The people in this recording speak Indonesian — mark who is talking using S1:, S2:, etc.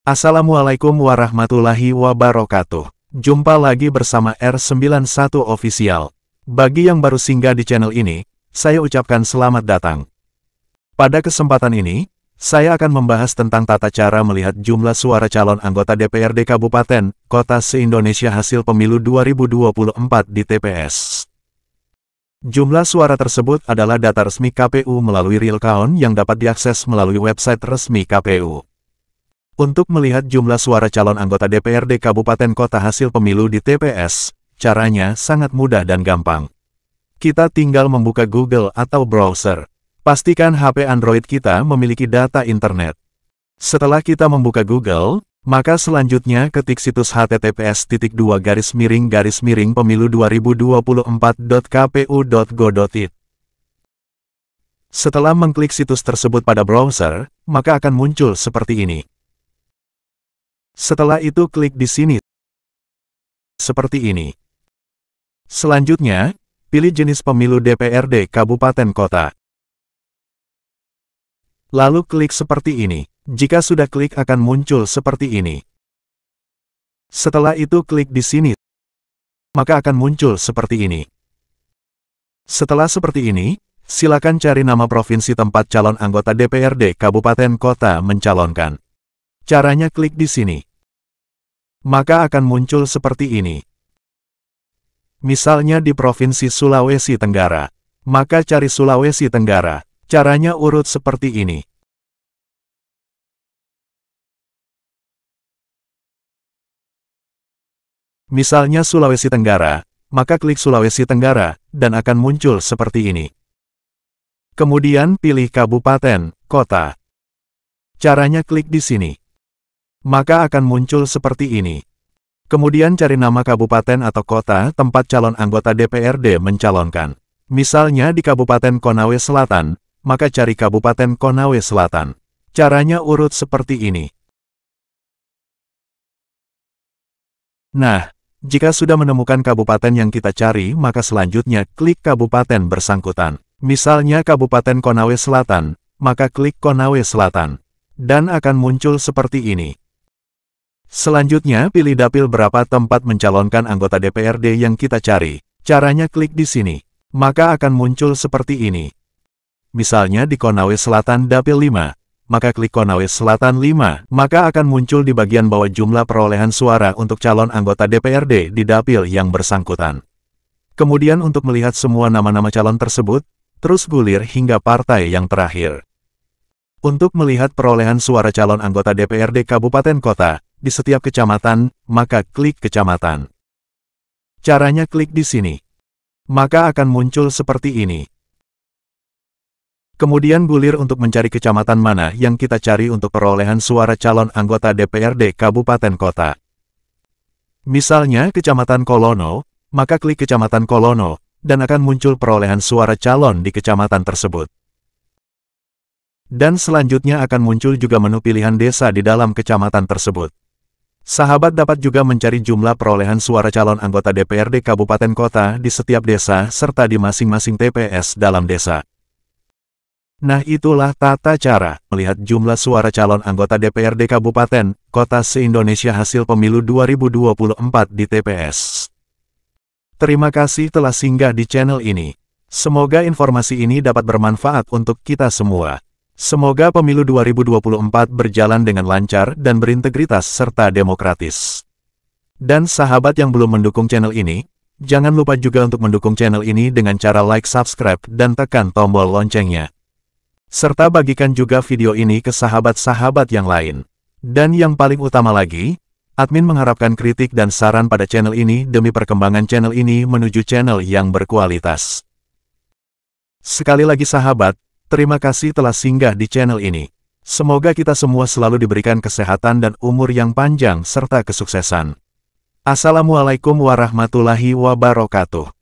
S1: Assalamualaikum warahmatullahi wabarakatuh. Jumpa lagi bersama R91 Official. Bagi yang baru singgah di channel ini, saya ucapkan selamat datang. Pada kesempatan ini, saya akan membahas tentang tata cara melihat jumlah suara calon anggota DPRD Kabupaten, Kota se-Indonesia hasil pemilu 2024 di TPS. Jumlah suara tersebut adalah data resmi KPU melalui real count yang dapat diakses melalui website resmi KPU. Untuk melihat jumlah suara calon anggota DPRD Kabupaten Kota hasil pemilu di TPS, caranya sangat mudah dan gampang. Kita tinggal membuka Google atau browser. Pastikan HP Android kita memiliki data internet. Setelah kita membuka Google, maka selanjutnya ketik situs https dua garis miring garis miring pemilu 2024.kpu.go.id. Setelah mengklik situs tersebut pada browser, maka akan muncul seperti ini.
S2: Setelah itu klik di sini. Seperti ini. Selanjutnya, pilih jenis pemilu DPRD Kabupaten Kota. Lalu klik seperti ini. Jika sudah klik akan muncul seperti ini. Setelah itu klik di sini. Maka akan
S1: muncul seperti ini. Setelah seperti ini, silakan cari nama provinsi tempat calon anggota DPRD Kabupaten Kota mencalonkan. Caranya klik di sini. Maka akan muncul seperti ini. Misalnya di Provinsi Sulawesi Tenggara. Maka cari Sulawesi Tenggara.
S2: Caranya urut seperti ini. Misalnya Sulawesi Tenggara,
S1: maka klik Sulawesi Tenggara, dan akan muncul seperti ini. Kemudian pilih kabupaten, kota. Caranya klik di sini maka akan muncul seperti ini. Kemudian cari nama kabupaten atau kota tempat calon anggota DPRD mencalonkan. Misalnya di Kabupaten Konawe Selatan, maka cari Kabupaten Konawe Selatan. Caranya urut seperti ini.
S2: Nah, jika sudah menemukan kabupaten
S1: yang kita cari, maka selanjutnya klik kabupaten bersangkutan. Misalnya Kabupaten Konawe Selatan, maka klik Konawe Selatan. Dan akan muncul seperti ini. Selanjutnya pilih dapil berapa tempat mencalonkan anggota DPRD yang kita cari. Caranya klik di sini. Maka akan muncul seperti ini. Misalnya di Konawe Selatan dapil 5. Maka klik Konawe Selatan 5. Maka akan muncul di bagian bawah jumlah perolehan suara untuk calon anggota DPRD di dapil yang bersangkutan. Kemudian untuk melihat semua nama-nama calon tersebut, terus gulir hingga partai yang terakhir. Untuk melihat perolehan suara calon anggota DPRD Kabupaten Kota, di setiap kecamatan, maka klik kecamatan. Caranya klik di sini. Maka akan muncul seperti ini. Kemudian gulir untuk mencari kecamatan mana yang kita cari untuk perolehan suara calon anggota DPRD Kabupaten Kota. Misalnya Kecamatan Kolono, maka klik Kecamatan Kolono, dan akan muncul perolehan suara calon di kecamatan tersebut. Dan selanjutnya akan muncul juga menu pilihan desa di dalam kecamatan tersebut. Sahabat dapat juga mencari jumlah perolehan suara calon anggota DPRD kabupaten kota di setiap desa serta di masing-masing TPS dalam desa. Nah itulah tata cara melihat jumlah suara calon anggota DPRD kabupaten kota se-Indonesia hasil pemilu 2024 di TPS. Terima kasih telah singgah di channel ini. Semoga informasi ini dapat bermanfaat untuk kita semua. Semoga pemilu 2024 berjalan dengan lancar dan berintegritas serta demokratis. Dan sahabat yang belum mendukung channel ini, jangan lupa juga untuk mendukung channel ini dengan cara like, subscribe, dan tekan tombol loncengnya. Serta bagikan juga video ini ke sahabat-sahabat yang lain. Dan yang paling utama lagi, admin mengharapkan kritik dan saran pada channel ini demi perkembangan channel ini menuju channel yang berkualitas. Sekali lagi sahabat, Terima kasih telah singgah di channel ini. Semoga kita semua selalu diberikan kesehatan dan umur yang panjang serta kesuksesan. Assalamualaikum warahmatullahi wabarakatuh.